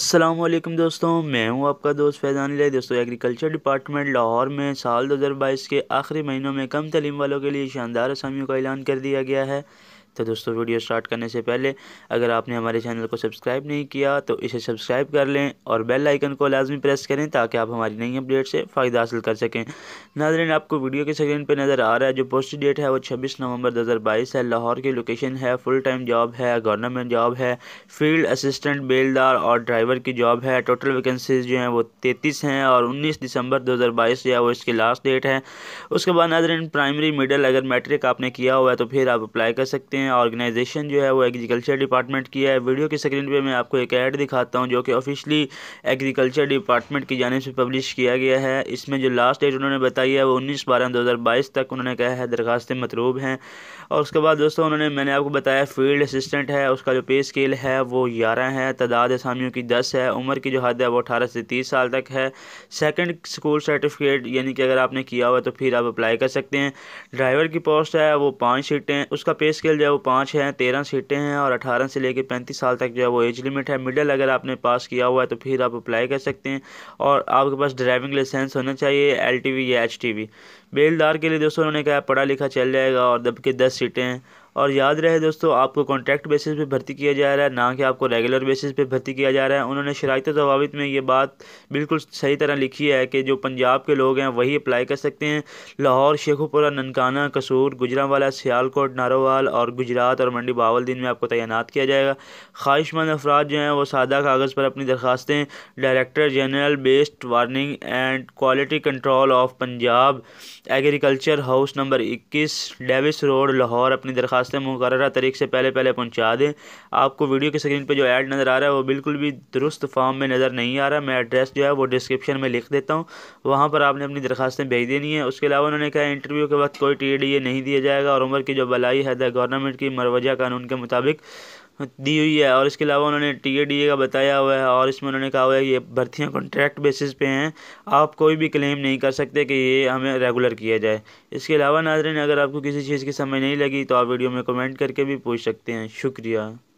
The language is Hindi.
असलम दोस्तों मैं हूं आपका दोस्त फैज़ान लाई दोस्तों एग्रीकल्चर डिपार्टमेंट लाहौर में साल 2022 के आखिरी महीनों में कम तलीम वालों के लिए शानदार आसामियों का ऐलान कर दिया गया है तो दोस्तों वीडियो स्टार्ट करने से पहले अगर आपने हमारे चैनल को सब्सक्राइब नहीं किया तो इसे सब्सक्राइब कर लें और बेल आइकन को लाजमी प्रेस करें ताकि आप हमारी नई अपडेट से फ़ायदा हासिल कर सकें नाजरन आपको वीडियो के स्क्रीन पर नज़र आ रहा है जो पोस्ट डेट है वो छब्बीस नवंबर दो है लाहौर की लोकेशन है फुल टाइम जॉब है गवर्नमेंट जॉब है फील्ड असिस्टेंट बेलदार और ड्राइवर की जॉब है टोटल वैकेंसीज जो हैं वो तैतीस हैं और उन्नीस दिसंबर दो जो है वो इसकी लास्ट डेट है उसके बाद नाजरन प्राइमरी मिडल अगर मैट्रिक आपने किया हुआ है तो फिर आप अप्लाई कर सकते हैं हैं ऑर्गेनाइजेशन जो है वो एग्रीकल्चर डिपार्टमेंट की है वीडियो की स्क्रीन पे मैं आपको एक ऐड दिखाता हूँ जो कि ऑफिशियली एग्रीकल्चर डिपार्टमेंट की जानब से पब्लिश किया गया है इसमें जो लास्ट डेट उन्होंने बताई है वो उन्नीस बारह दो हज़ार बाईस तक उन्होंने कहा है दरखास्तें मतलूब हैं और उसके बाद दोस्तों उन्होंने मैंने आपको बताया फील्ड असिस्टेंट है उसका जो पे स्केल है वो ग्यारह है तादाद असामियों की दस है उम्र की जो हद है वो अठारह से तीस साल तक है सेकेंड स्कूल सर्टिफिकेट यानी कि अगर आपने किया हुआ तो फिर आप अप्लाई कर सकते हैं ड्राइवर की पोस्ट है वो पाँच सीटें उसका पे स्केल जो वो पाँच हैं तेरह सीटें हैं और अठारह से लेकर पैंतीस साल तक जो है वो एज लिमिट है मिडल अगर आपने पास किया हुआ है तो फिर आप अप्लाई कर सकते हैं और आपके पास ड्राइविंग लाइसेंस होना चाहिए एल या एच बेलदार के लिए दोस्तों उन्होंने कहा पढ़ा लिखा चल जाएगा और जबकि दस सीटें हैं और याद रहे दोस्तों आपको कॉन्ट्रैक्ट बेसिस पे भर्ती किया जा रहा है ना कि आपको रेगुलर बेसिस पे भर्ती किया जा रहा है उन्होंने शराइत जवाबित में ये बात बिल्कुल सही तरह लिखी है कि जो पंजाब के लोग हैं वही अप्लाई कर सकते हैं लाहौर शेखुपुरा ननकाना कसूर गुजरावाला सियालकोट नारोवाल और गुजरात और मंडी बावल दिन में आपको तैनात किया जाएगा ख्वाहिशमंद अफराद जो हैं वो सादा कागज़ पर अपनी दरखास्तें director general pest warning and quality control of Punjab agriculture house number इक्कीस डेविस रोड लाहौर अपनी दरखा रास्ते मुकर तरीक़ से पहले पहले पहुँचा दें आपको वीडियो की स्क्रीन पर जो ऐड नज़र आ रहा है वो बिल्कुल भी दुरुस्त फॉर्म में नज़र नहीं आ रहा मैं एड्रेस जो है वो डिस्क्रिप्शन में लिख देता हूँ वहाँ पर आपने अपनी दरखास्तें भेज देनी है उसके अलावा उन्होंने कहा इंटरव्यू के वक्त कोई टी नहीं दिया जाएगा और उम्र की जो बलाई हद है गवर्नमेंट की मरवजा कानून के मुताबिक दी हुई है और इसके अलावा उन्होंने टी ए डी ए का बताया हुआ है और इसमें उन्होंने कहा हुआ है ये भर्तियाँ कॉन्ट्रैक्ट बेसिस पे हैं आप कोई भी क्लेम नहीं कर सकते कि ये हमें रेगुलर किया जाए इसके अलावा नाजरन अगर आपको किसी चीज़ की समझ नहीं लगी तो आप वीडियो में कमेंट करके भी पूछ सकते हैं शुक्रिया